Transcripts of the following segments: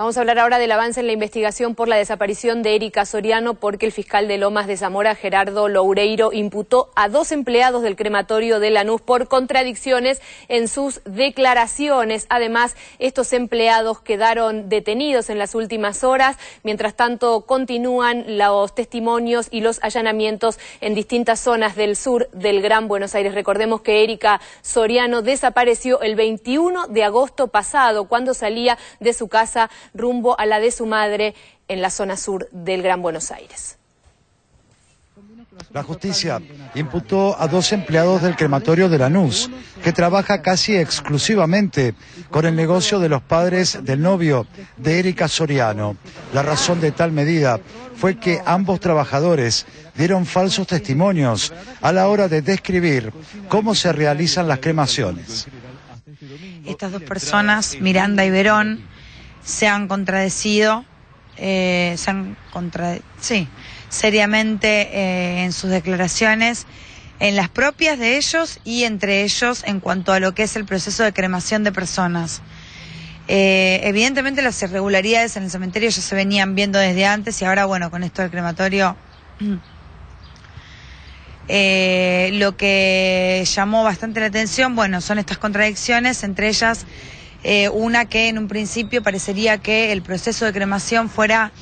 Vamos a hablar ahora del avance en la investigación por la desaparición de Erika Soriano porque el fiscal de Lomas de Zamora, Gerardo Loureiro, imputó a dos empleados del crematorio de Lanús por contradicciones en sus declaraciones. Además, estos empleados quedaron detenidos en las últimas horas. Mientras tanto, continúan los testimonios y los allanamientos en distintas zonas del sur del Gran Buenos Aires. Recordemos que Erika Soriano desapareció el 21 de agosto pasado cuando salía de su casa rumbo a la de su madre en la zona sur del Gran Buenos Aires. La justicia imputó a dos empleados del crematorio de Lanús, que trabaja casi exclusivamente con el negocio de los padres del novio de Erika Soriano. La razón de tal medida fue que ambos trabajadores dieron falsos testimonios a la hora de describir cómo se realizan las cremaciones. Estas dos personas, Miranda y Verón, se han contradecido, eh, sí, seriamente eh, en sus declaraciones, en las propias de ellos y entre ellos en cuanto a lo que es el proceso de cremación de personas. Eh, evidentemente las irregularidades en el cementerio ya se venían viendo desde antes y ahora, bueno, con esto del crematorio, lo que llamó bastante la atención, bueno, son estas contradicciones, entre ellas eh, una que en un principio parecería que el proceso de cremación fuera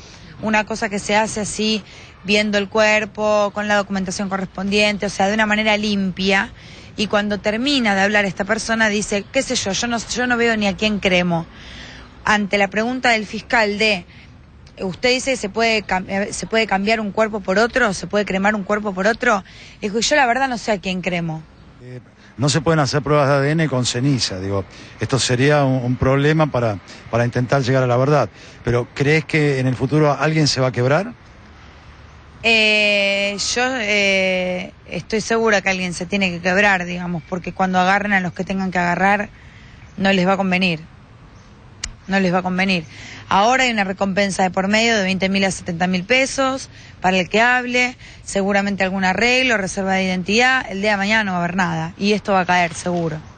una cosa que se hace así viendo el cuerpo, con la documentación correspondiente, o sea, de una manera limpia. Y cuando termina de hablar esta persona dice, qué sé yo, yo no, veo ni a quién cremo. Ante la pregunta del fiscal de, usted dice que se puede, eh, se puede cambiar un cuerpo por otro, se puede cremar un cuerpo por otro, dijo, yo la verdad no sé a quién cremo no se pueden hacer pruebas de ADN con ceniza, digo. Esto sería un, problema para, para, intentar llegar a la verdad. Pero ¿crees que en el futuro alguien se va a quebrar? Eh, yo eh, estoy segura que alguien se tiene que quebrar, digamos, porque cuando agarren a los que tengan que agarrar, no les va a convenir no les va a convenir. Ahora hay una recompensa de por medio de 20 mil a 70 mil pesos para el que hable, seguramente algún arreglo, reserva de identidad. El día de mañana no va a haber nada y esto va a caer seguro.